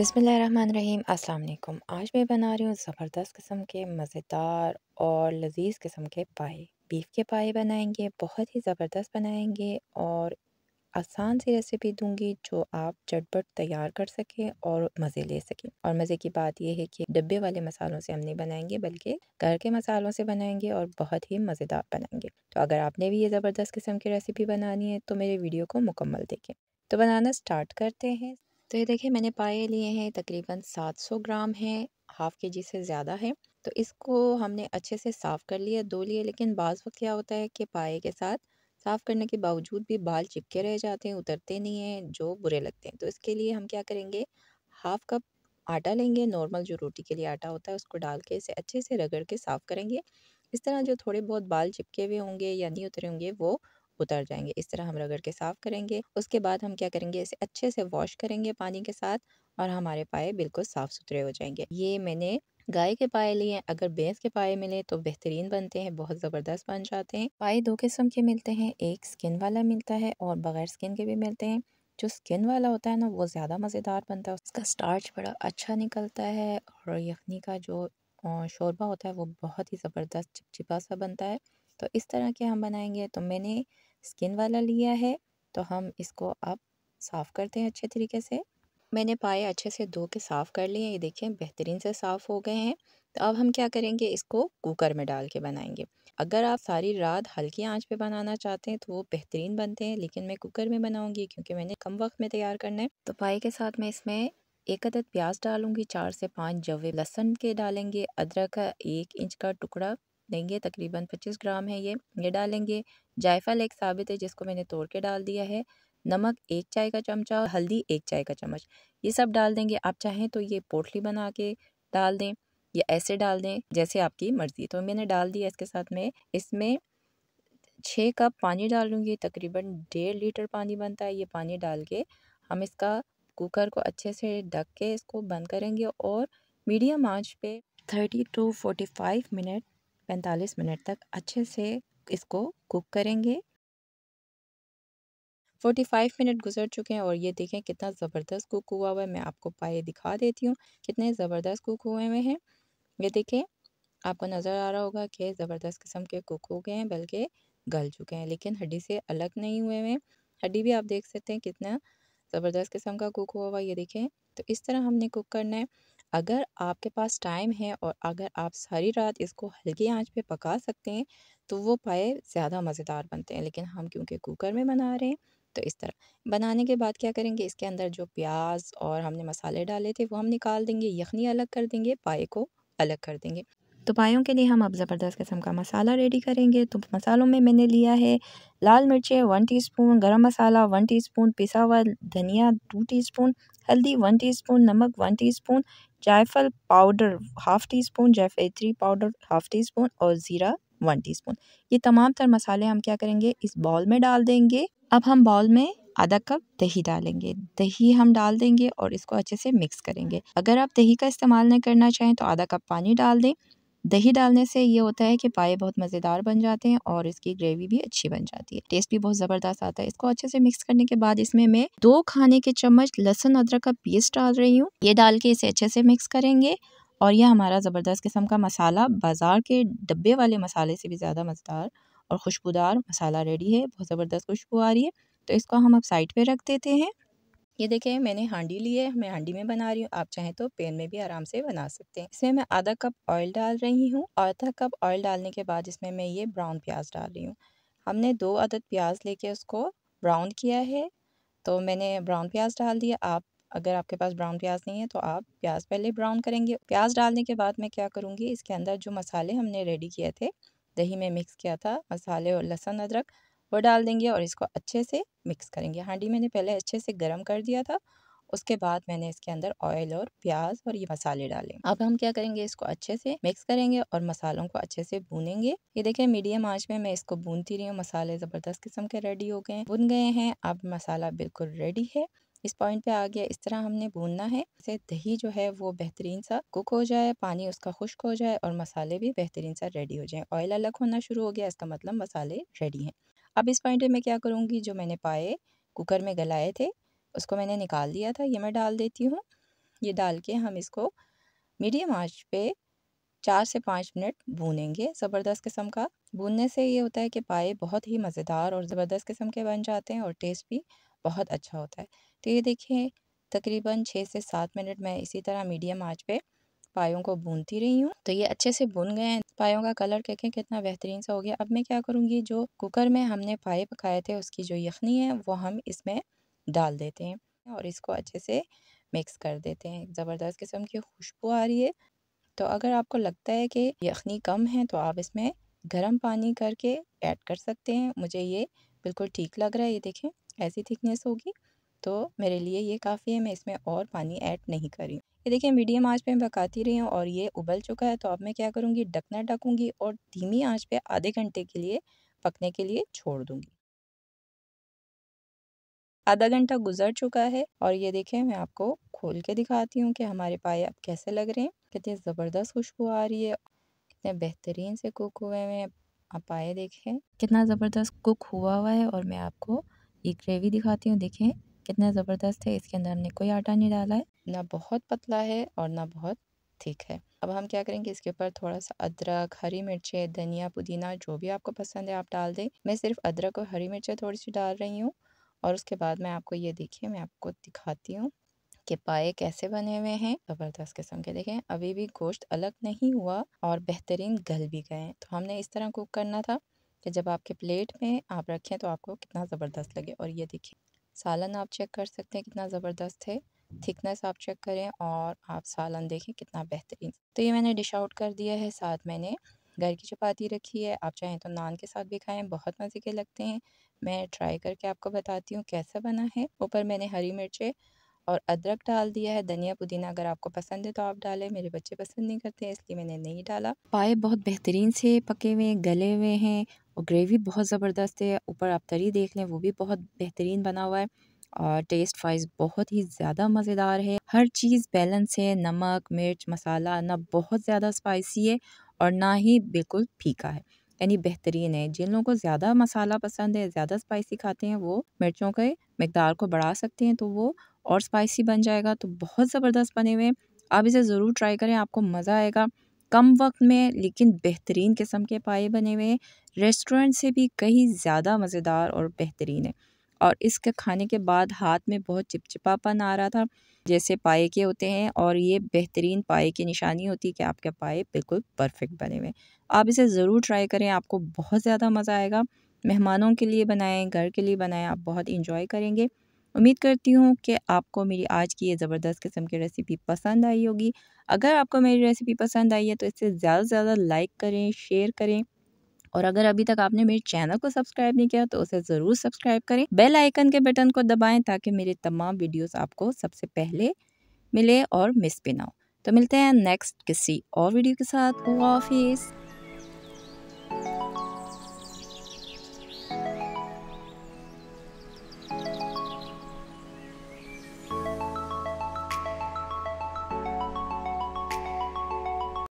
बिस्मिल्लाहिर्रहमानिर्रहीम अस्सलाम वालेकुम आज मैं बना रही हूँ ज़बरदस्त किस्म के मज़ेदार और लजीज किस्म के पाए बीफ के पाए बनाएंगे बहुत ही ज़बरदस्त बनाएंगे और आसान सी रेसिपी दूंगी जो आप झटपट तैयार कर सकें और मज़े ले सकें और मज़े की बात यह है कि डब्बे वाले मसालों से हम नहीं बनाएंगे बल्कि घर के मसालों से बनाएंगे और बहुत ही मज़ेदार बनाएंगे तो अगर आपने भी ये ज़बरदस्त किस्म की रेसिपी बनानी है तो मेरे वीडियो को मुकम्मल देखें तो बनाना स्टार्ट करते हैं तो ये देखिए मैंने पाए लिए हैं तकरीबन 700 ग्राम हैं हाफ़ के जी से ज़्यादा है तो इसको हमने अच्छे से साफ़ कर लिया दो लिए लेकिन बाज़ वक्त क्या होता है कि पाए के साथ साफ़ करने के बावजूद भी बाल चिपके रह जाते हैं उतरते नहीं हैं जो बुरे लगते हैं तो इसके लिए हम क्या करेंगे हाफ़ कप आटा लेंगे नॉर्मल जो रोटी के लिए आटा होता है उसको डाल के इसे अच्छे से रगड़ के साफ़ करेंगे इस तरह जो थोड़े बहुत बाल चिपके हुए होंगे या नहीं उतरे होंगे वो उतर जाएंगे इस तरह हम रगड़ के साफ़ करेंगे उसके बाद हम क्या करेंगे इसे अच्छे से वॉश करेंगे पानी के साथ और हमारे पाए बिल्कुल साफ़ सुथरे हो जाएंगे ये मैंने गाय के पाए लिए अगर भैंस के पाए मिले तो बेहतरीन बनते हैं बहुत ज़बरदस्त बन जाते हैं पाए दो किस्म के मिलते हैं एक स्किन वाला मिलता है और बगैर स्किन के भी मिलते हैं जो स्किन वाला होता है ना वो ज़्यादा मज़ेदार बनता है उसका स्टार्च बड़ा अच्छा निकलता है और यखनी का जो शोरबा होता है वो बहुत ही ज़बरदस्त चिपचिपा सा बनता है तो इस तरह के हम बनाएंगे तो मैंने स्किन वाला लिया है तो हम इसको अब साफ़ करते हैं अच्छे तरीके से मैंने पाए अच्छे से धो के साफ़ कर लिए ये देखें बेहतरीन से साफ़ हो गए हैं तो अब हम क्या करेंगे इसको कुकर में डाल के बनाएंगे अगर आप सारी रात हल्की आंच पे बनाना चाहते हैं तो वो बेहतरीन बनते हैं लेकिन मैं कुकर में बनाऊंगी क्योंकि मैंने कम वक्त में तैयार करना है तो पाए के साथ मैं इसमें एक अदद प्याज डालूंगी चार से पाँच जवे लहसन के डालेंगे अदरक का एक इंच का टुकड़ा देंगे तकरीबन पच्चीस ग्राम है ये ये डालेंगे जायफल एक साबित है जिसको मैंने तोड़ के डाल दिया है नमक एक चाय का चमचा और हल्दी एक चाय का चम्मच ये सब डाल देंगे आप चाहें तो ये पोटली बना के डाल दें या ऐसे डाल दें जैसे आपकी मर्ज़ी तो मैंने डाल दिया इसके साथ में इसमें छः कप पानी डालूँगी तकरीबन डेढ़ लीटर पानी बनता है ये पानी डाल के हम इसका कुकर को अच्छे से ढक के इसको बंद करेंगे और मीडियम आंच पे thirty two forty five minute 45 minute तक अच्छे से इसको कुक करेंगे 45 मिनट गुजर चुके हैं और ये देखें कितना ज़बरदस्त कुक हुआ हुआ है मैं आपको पाए दिखा देती हूँ कितने ज़बरदस्त कुक हुए हुए हैं ये देखें आपको नज़र आ रहा होगा कि ज़बरदस्त किस्म के कुक हो गए हैं बल्कि गल चुके हैं लेकिन हड्डी से अलग नहीं हुए हुए हड्डी भी आप देख सकते हैं कितना ज़बरदस्त किस्म का कुक हुआ हुआ ये देखें तो इस तरह हमने कुक करना है अगर आपके पास टाइम है और अगर आप सारी रात इसको हल्की आंच पे पका सकते हैं तो वो पाए ज़्यादा मज़ेदार बनते हैं लेकिन हम क्योंकि कुकर में बना रहे हैं तो इस तरह बनाने के बाद क्या करेंगे इसके अंदर जो प्याज और हमने मसाले डाले थे वो हम निकाल देंगे यखनी अलग कर देंगे पाए को अलग कर देंगे तो पायों के लिए हम अब ज़बरदस्त किस्म का मसाला रेडी करेंगे तो मसालों में मैंने लिया है लाल मिर्चें वन टीस्पून गरम मसाला वन टीस्पून पिसा हुआ धनिया टू टीस्पून हल्दी वन टीस्पून नमक वन टीस्पून जायफल पाउडर हाफ़ टी स्पून जायफेत्री पाउडर हाफ़ टी स्पून और ज़ीरा वन टी स्पून ये तमाम तर मसाले हम क्या करेंगे इस बॉल में डाल देंगे अब हम बॉल में आधा कप दही डालेंगे दही हम डाल देंगे और इसको अच्छे से मिक्स करेंगे अगर आप दही का इस्तेमाल नहीं करना चाहें तो आधा कप पानी डाल दें दही डालने से ये होता है कि पाए बहुत मज़ेदार बन जाते हैं और इसकी ग्रेवी भी अच्छी बन जाती है टेस्ट भी बहुत ज़बरदस्त आता है इसको अच्छे से मिक्स करने के बाद इसमें मैं दो खाने के चम्मच लहसुन अदरक का पेस्ट डाल रही हूँ ये डाल के इसे अच्छे से मिक्स करेंगे और यह हमारा ज़बरदस्त किस्म का मसाला बाज़ार के डब्बे वाले मसाले से भी ज़्यादा मज़ेदार और खुशबूदार मसाला रेडी है बहुत ज़बरदस्त खुशबू आ रही है तो इसको हम अब साइड पर रख देते हैं ये देखें मैंने हांडी ली है मैं हांडी में बना रही हूँ आप चाहें तो पेन में भी आराम से बना सकते हैं इसमें मैं आधा कप ऑयल डाल रही हूँ आधा कप ऑयल डालने के बाद इसमें मैं ये ब्राउन प्याज डाल रही हूँ हमने दो अदद प्याज लेके उसको ब्राउन किया है तो मैंने ब्राउन प्याज डाल दिया आप अगर आपके पास ब्राउन प्याज नहीं है तो आप प्याज पहले ब्राउन करेंगे प्याज डालने के बाद मैं क्या करूँगी इसके अंदर जो मसाले हमने रेडी किए थे दही में मिक्स किया था मसाले और लहसुन अदरक वो डाल देंगे और इसको अच्छे से मिक्स करेंगे हांडी मैंने पहले अच्छे से गर्म कर दिया था उसके बाद मैंने इसके अंदर ऑयल और प्याज और ये मसाले डाले अब हम क्या करेंगे इसको अच्छे से मिक्स करेंगे और मसालों को अच्छे से भूनेंगे ये देखें मीडियम आंच में मैं इसको भूनती रही हूँ मसाले ज़बरदस्त किस्म के रेडी हो गए भुन गए हैं अब मसाला बिल्कुल रेडी है इस पॉइंट पे आ गया इस तरह हमने भूनना है इसे दही जो है वो बेहतरीन सा कुक हो जाए पानी उसका खुश्क हो जाए और मसाले भी बेहतरीन सा रेडी हो जाए ऑयल अलग होना शुरू हो गया इसका मतलब मसाले रेडी हैं अब इस पॉइंट पे मैं क्या करूँगी जो मैंने पाए कुकर में गलाए थे उसको मैंने निकाल दिया था ये मैं डाल देती हूँ ये डाल के हम इसको मीडियम आँच पे चार से पाँच मिनट भूनेंगे ज़बरदस्त किस्म का भूनने से ये होता है कि पाए बहुत ही मज़ेदार और ज़बरदस्त किस्म के बन जाते हैं और टेस्ट भी बहुत अच्छा होता है तो ये देखिए तकरीबन छः से सात मिनट मैं इसी तरह मीडियम आँच पर पायों को भूनती रही हूँ तो ये अच्छे से भुन गए हैं पायों का कलर देखें कितना बेहतरीन सा हो गया अब मैं क्या करूँगी जो कुकर में हमने पाए पकाए थे उसकी जो यखनी है वो हम इसमें डाल देते हैं और इसको अच्छे से मिक्स कर देते हैं ज़बरदस्त किस्म की खुशबू आ रही है तो अगर आपको लगता है कि यखनी कम है तो आप इसमें गर्म पानी करके ऐड कर सकते हैं मुझे ये बिल्कुल ठीक लग रहा है ये देखें ऐसी थिकनेस होगी तो मेरे लिए ये काफ़ी है मैं इसमें और पानी ऐड नहीं करी ये देखिए मीडियम आंच पे मैं पकाती रही हूँ और ये उबल चुका है तो अब मैं क्या करूँगी ढकना ढकूँगी और धीमी आंच पे आधे घंटे के लिए पकने के लिए छोड़ दूँगी आधा घंटा गुजर चुका है और ये देखिए मैं आपको खोल के दिखाती हूँ कि हमारे पाए अब कैसे लग रहे हैं कितनी ज़बरदस्त खुशबू आ रही है कितने बेहतरीन से कुक हुए हुए आप पाए देखें कितना ज़बरदस्त कुक हुआ हुआ है और मैं आपको ये ग्रेवी दिखाती हूँ देखें कितना ज़बरदस्त है इसके अंदर हमने कोई आटा नहीं डाला है ना बहुत पतला है और ना बहुत ठीक है अब हम क्या करेंगे इसके ऊपर थोड़ा सा अदरक हरी मिर्चें धनिया पुदीना जो भी आपको पसंद है आप डाल दें मैं सिर्फ अदरक और हरी मिर्चें थोड़ी सी डाल रही हूँ और उसके बाद मैं आपको ये देखिए मैं आपको दिखाती हूँ कि पाए कैसे बने हुए हैं ज़बरदस्त किस्म के देखें अभी भी गोश्त अलग नहीं हुआ और बेहतरीन गल भी गए तो हमने इस तरह कुक करना था कि जब आपके प्लेट में आप रखें तो आपको कितना ज़बरदस्त लगे और ये देखिए सालन आप चेक कर सकते हैं कितना ज़बरदस्त है थिकनेस आप चेक करें और आप सालन देखें कितना बेहतरीन तो ये मैंने डिश आउट कर दिया है साथ मैंने घर की चपाती रखी है आप चाहें तो नान के साथ भी खाएं बहुत मज़े के लगते हैं मैं ट्राई करके आपको बताती हूँ कैसा बना है ऊपर मैंने हरी मिर्चें और अदरक डाल दिया है धनिया पुदीना अगर आपको पसंद है तो आप डालें मेरे बच्चे पसंद नहीं करते इसलिए मैंने नहीं डाला पाए बहुत बेहतरीन से पके हुए गले हुए हैं और ग्रेवी बहुत ज़बरदस्त है ऊपर आप तरी देख लें वो भी बहुत बेहतरीन बना हुआ है और टेस्ट वाइज बहुत ही ज़्यादा मज़ेदार है हर चीज़ बैलेंस है नमक मिर्च मसाला ना बहुत ज़्यादा स्पाइसी है और ना ही बिल्कुल फीका है यानी बेहतरीन है जिन लोगों को ज़्यादा मसाला पसंद है ज़्यादा स्पाइसी खाते हैं वो मिर्चों के मकदार को बढ़ा सकते हैं तो वो और स्पाइसी बन जाएगा तो बहुत ज़बरदस्त बने हुए हैं आप इसे ज़रूर ट्राई करें आपको मज़ा आएगा कम वक्त में लेकिन बेहतरीन किस्म के पाए बने हुए हैं रेस्टोरेंट से भी कहीं ज़्यादा मज़ेदार और बेहतरीन है और इसके खाने के बाद हाथ में बहुत चिपचिपापन आ रहा था जैसे पाए के होते हैं और ये बेहतरीन पाए की निशानी होती है कि आपके पाए बिल्कुल परफेक्ट बने हुए आप इसे ज़रूर ट्राई करें आपको बहुत ज़्यादा मज़ा आएगा मेहमानों के लिए बनाएं घर के लिए बनाएं आप बहुत इंजॉय करेंगे उम्मीद करती हूँ कि आपको मेरी आज की ये ज़बरदस्त किस्म की रेसिपी पसंद आई होगी अगर आपको मेरी रेसिपी पसंद आई है तो इसे ज़्यादा से ज़्यादा लाइक करें शेयर करें और अगर अभी तक आपने मेरे चैनल को सब्सक्राइब नहीं किया तो उसे ज़रूर सब्सक्राइब करें बेल आइकन के बटन को दबाएं ताकि मेरे तमाम वीडियोस आपको सबसे पहले मिले और मिस भी ना हो तो मिलते हैं नेक्स्ट किसी और वीडियो के साथ हाफिज़